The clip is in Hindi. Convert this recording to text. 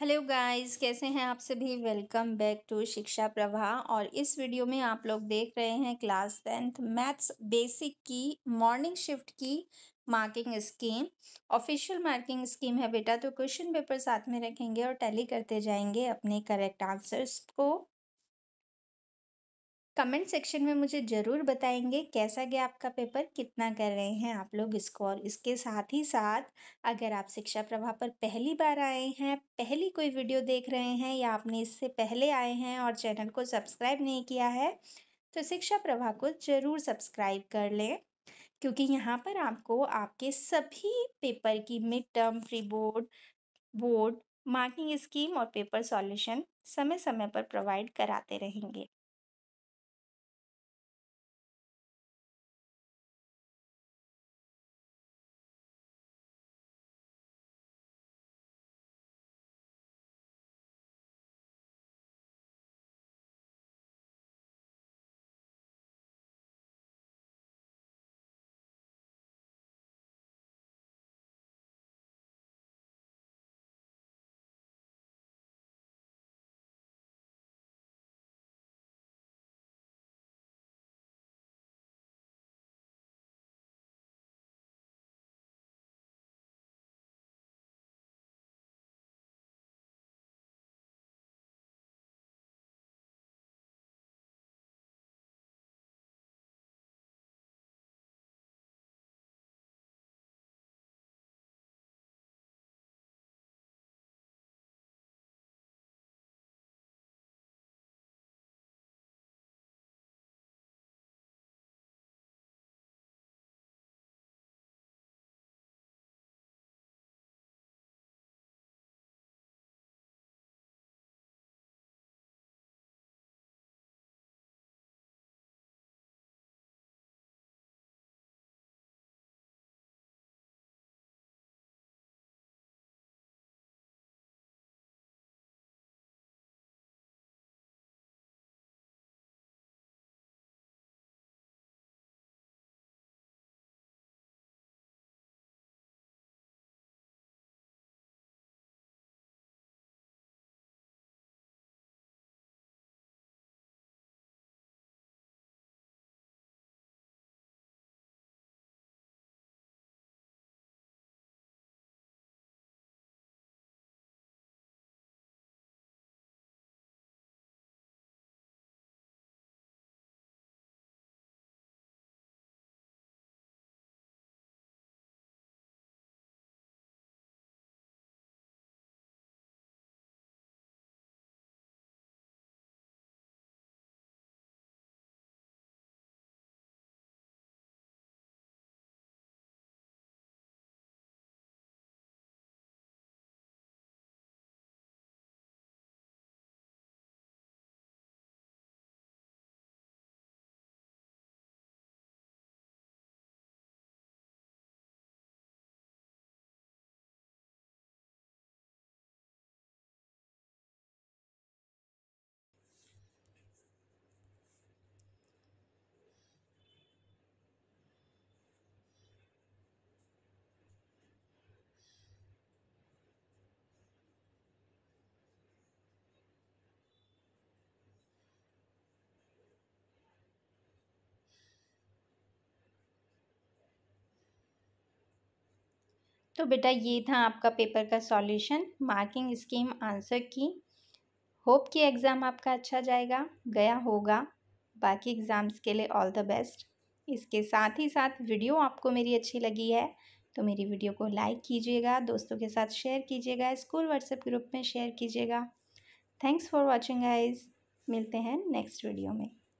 हेलो गाइस कैसे हैं आप सभी वेलकम बैक टू शिक्षा प्रभा और इस वीडियो में आप लोग देख रहे हैं क्लास टेंथ मैथ्स बेसिक की मॉर्निंग शिफ्ट की marking scheme official marking scheme है बेटा तो क्वेश्चन पेपर साथ में रखेंगे और टैली करते जाएंगे अपने करेक्ट आंसर्स को कमेंट सेक्शन में मुझे ज़रूर बताएंगे कैसा गया आपका पेपर कितना कर रहे हैं आप लोग स्कोर इसके साथ ही साथ अगर आप शिक्षा प्रभा पर पहली बार आए हैं पहली कोई वीडियो देख रहे हैं या आपने इससे पहले आए हैं और चैनल को सब्सक्राइब नहीं किया है तो शिक्षा प्रभा को ज़रूर सब्सक्राइब कर लें क्योंकि यहाँ पर आपको आपके सभी पेपर की mid term free board board marking scheme और पेपर सॉल्यूशन समय समय पर प्रोवाइड कराते रहेंगे तो बेटा ये था आपका पेपर का solution marking scheme answer key hope कि एग्ज़ाम आपका अच्छा जाएगा गया होगा बाकी एग्ज़ाम्स के लिए ऑल द बेस्ट इसके साथ ही साथ वीडियो आपको मेरी अच्छी लगी है तो मेरी वीडियो को लाइक कीजिएगा दोस्तों के साथ शेयर कीजिएगा स्कूल व्हाट्सएप ग्रुप में शेयर कीजिएगा थैंक्स फॉर वॉचिंग आइज़ मिलते हैं नेक्स्ट वीडियो में